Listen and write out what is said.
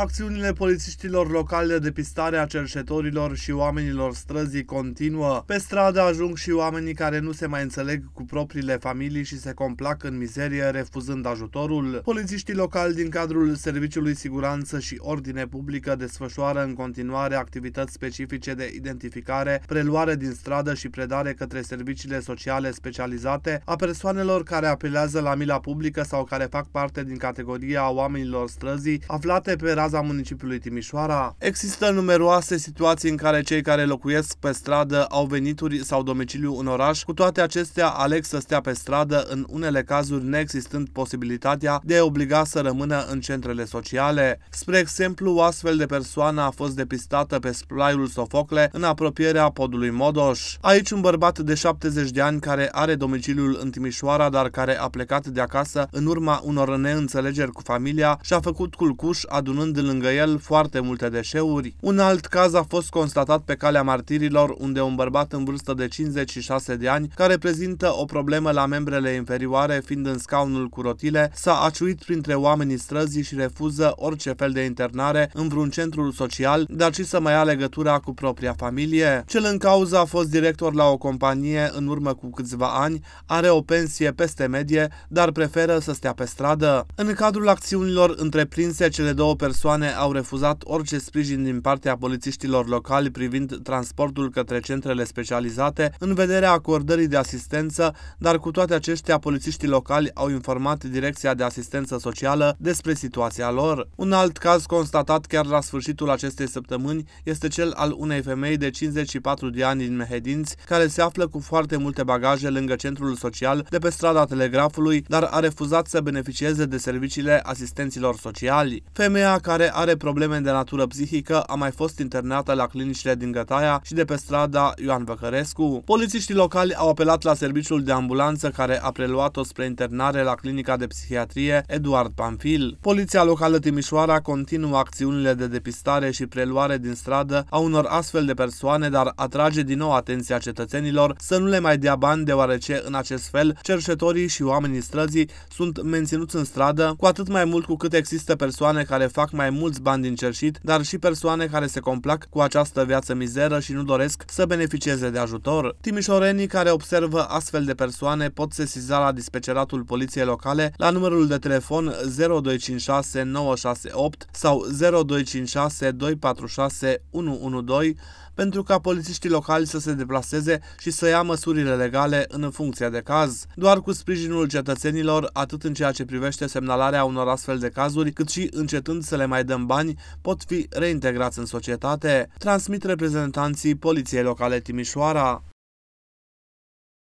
Acțiunile polițiștilor locale de depistare a cerșetorilor și oamenilor străzii continuă. Pe stradă ajung și oamenii care nu se mai înțeleg cu propriile familii și se complac în mizerie refuzând ajutorul. Polițiștii locali din cadrul Serviciului Siguranță și Ordine Publică desfășoară în continuare activități specifice de identificare, preluare din stradă și predare către serviciile sociale specializate a persoanelor care apelează la mila publică sau care fac parte din categoria oamenilor străzii aflate pe Caza municipiului Timișoara, există numeroase situații în care cei care locuiesc pe stradă au venituri sau domiciliu în oraș, cu toate acestea aleg să stea pe stradă, în unele cazuri neexistând posibilitatea de a obliga să rămână în centrele sociale. Spre exemplu, o astfel de persoană a fost depistată pe splaiul Sofocle în apropierea podului Modoș. Aici un bărbat de 70 de ani care are domiciliul în Timișoara, dar care a plecat de acasă în urma unor neînțelegeri cu familia și a făcut culcuș adunând lângă el foarte multe deșeuri. Un alt caz a fost constatat pe calea martirilor, unde un bărbat în vârstă de 56 de ani, care prezintă o problemă la membrele inferioare, fiind în scaunul cu rotile, s-a aciuit printre oamenii străzii și refuză orice fel de internare în vreun centru social, dar și să mai ia legătura cu propria familie. Cel în cauză a fost director la o companie în urmă cu câțiva ani, are o pensie peste medie, dar preferă să stea pe stradă. În cadrul acțiunilor întreprinse, cele două persoane persoane au refuzat orice sprijin din partea polițiștilor locali privind transportul către centrele specializate în vederea acordării de asistență, dar cu toate acestea polițiștii locali au informat Direcția de Asistență Socială despre situația lor. Un alt caz constatat chiar la sfârșitul acestei săptămâni este cel al unei femei de 54 de ani din Mehedinți, care se află cu foarte multe bagaje lângă centrul social de pe strada Telegrafului, dar a refuzat să beneficieze de serviciile asistenților sociali. Femeia care are probleme de natură psihică a mai fost internată la clinicile din Gătaia și de pe strada Ioan Văcărescu. Polițiștii locali au apelat la serviciul de ambulanță care a preluat-o spre internare la clinica de psihiatrie Eduard Panfil. Poliția locală Timișoara continuă acțiunile de depistare și preluare din stradă a unor astfel de persoane, dar atrage din nou atenția cetățenilor să nu le mai dea bani deoarece în acest fel cercetorii și oamenii străzii sunt menținuți în stradă, cu atât mai mult cu cât există persoane care fac mai mulți bani din cerșit, dar și persoane care se complac cu această viață mizeră și nu doresc să beneficieze de ajutor. Timișorenii care observă astfel de persoane pot sesiza la dispeceratul poliției locale la numărul de telefon 0256 968 sau 0256 246 112 pentru ca polițiștii locali să se deplaseze și să ia măsurile legale în funcție de caz. Doar cu sprijinul cetățenilor, atât în ceea ce privește semnalarea unor astfel de cazuri, cât și încetând să le mai dăm bani pot fi reintegrați în societate, transmit reprezentanții Poliției Locale Timișoara.